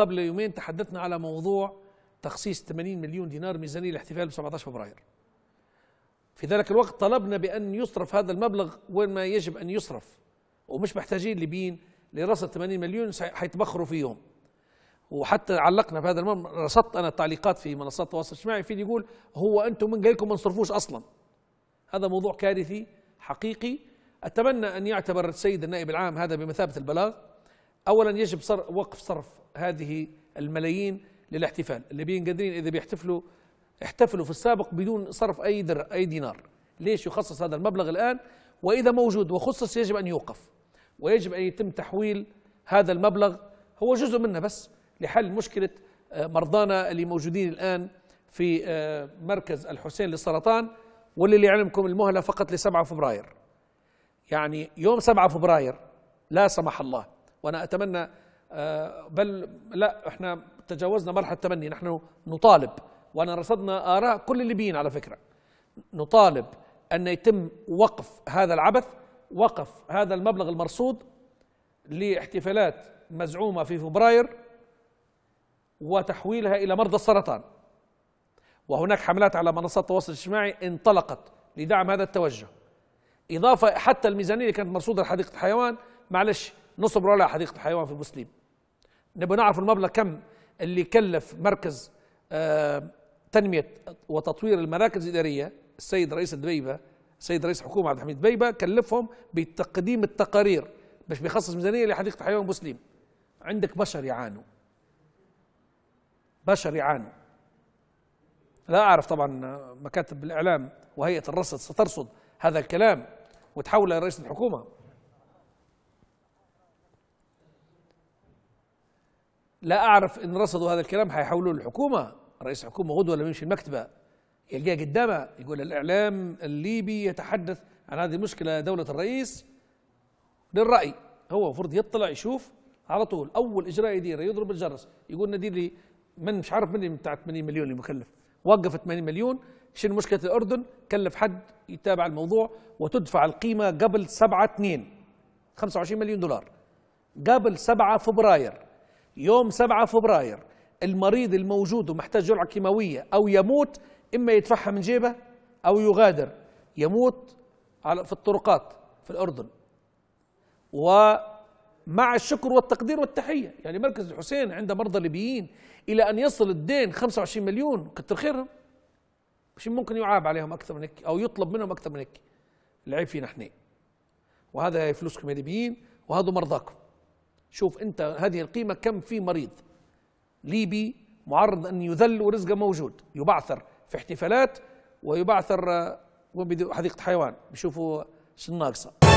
قبل يومين تحدثنا على موضوع تخصيص 80 مليون دينار ميزانية الاحتفال ب 17 فبراير في ذلك الوقت طلبنا بأن يصرف هذا المبلغ وين ما يجب أن يصرف ومش محتاجين لبين لرصد 80 مليون حيتبخروا فيهم وحتى علقنا في هذا المبلغ رصدت أنا التعليقات في منصات التواصل الاجتماعي في اللي يقول هو أنتم من قالكم ما نصرفوش أصلا هذا موضوع كارثي حقيقي أتمنى أن يعتبر السيد النائب العام هذا بمثابة البلاغ اولا يجب صرف وقف صرف هذه الملايين للاحتفال بين قادرين اذا بيحتفلوا احتفلوا في السابق بدون صرف اي در اي دينار ليش يخصص هذا المبلغ الان واذا موجود وخصص يجب ان يوقف ويجب ان يتم تحويل هذا المبلغ هو جزء منه بس لحل مشكله آه، مرضانا اللي موجودين الان في آه، مركز الحسين للسرطان واللي يعلمكم المهله فقط ل 7 فبراير يعني يوم 7 فبراير لا سمح الله وانا اتمنى آه، بل لا احنا تجاوزنا مرحله التمني نحن نطالب وانا رصدنا اراء كل الليبيين على فكره نطالب ان يتم وقف هذا العبث وقف هذا المبلغ المرصود لاحتفالات مزعومه في فبراير وتحويلها الى مرضى السرطان وهناك حملات على منصات التواصل الاجتماعي انطلقت لدعم هذا التوجه اضافه حتى الميزانيه اللي كانت مرصوده لحديقه الحيوان معلش نصب رولا حديقه الحيوان في بوسليم نبي نعرف المبلغ كم اللي كلف مركز آه، تنميه وتطوير المراكز الاداريه السيد رئيس الدبيبه السيد رئيس الحكومه عبد الحميد دبيبه كلفهم بتقديم التقارير باش بيخصص ميزانيه لحديقه الحيوان بوسليم عندك بشر يعانوا بشر يعانوا لا اعرف طبعا آه، مكاتب الاعلام وهيئه الرصد سترصد هذا الكلام وتحوله لرئيس الحكومه لا اعرف ان رصدوا هذا الكلام هيحولوه للحكومه رئيس حكومه غدوه لما يمشي المكتبه يلقاه قدامه يقول الاعلام الليبي يتحدث عن هذه المشكله دوله الرئيس للراي هو المفروض يطلع يشوف على طول اول اجراء يديره يضرب الجرس يقول ندير لي من مش عارف من بتاع 80 مليون اللي مكلف وقف 80 مليون شنو مشكله الاردن كلف حد يتابع الموضوع وتدفع القيمه قبل 7 2 25 مليون دولار قبل 7 فبراير يوم 7 فبراير المريض الموجود ومحتاج جرعة كيماوية أو يموت إما يدفعها من جيبه أو يغادر يموت على في الطرقات في الأردن ومع الشكر والتقدير والتحية يعني مركز الحسين عند مرضى ليبيين إلى أن يصل الدين 25 مليون كتر خيرهم مش ممكن يعاب عليهم أكثر من هيك أو يطلب منهم أكثر من هيك العيب فينا احنا وهذا فلوسكم يا ليبيين وهذا مرضاكم شوف انت هذه القيمه كم في مريض ليبي معرض ان يذل ورزقه موجود يبعثر في احتفالات ويبعثر حديقه آه، حيوان بيشوفوا شنو ناقصه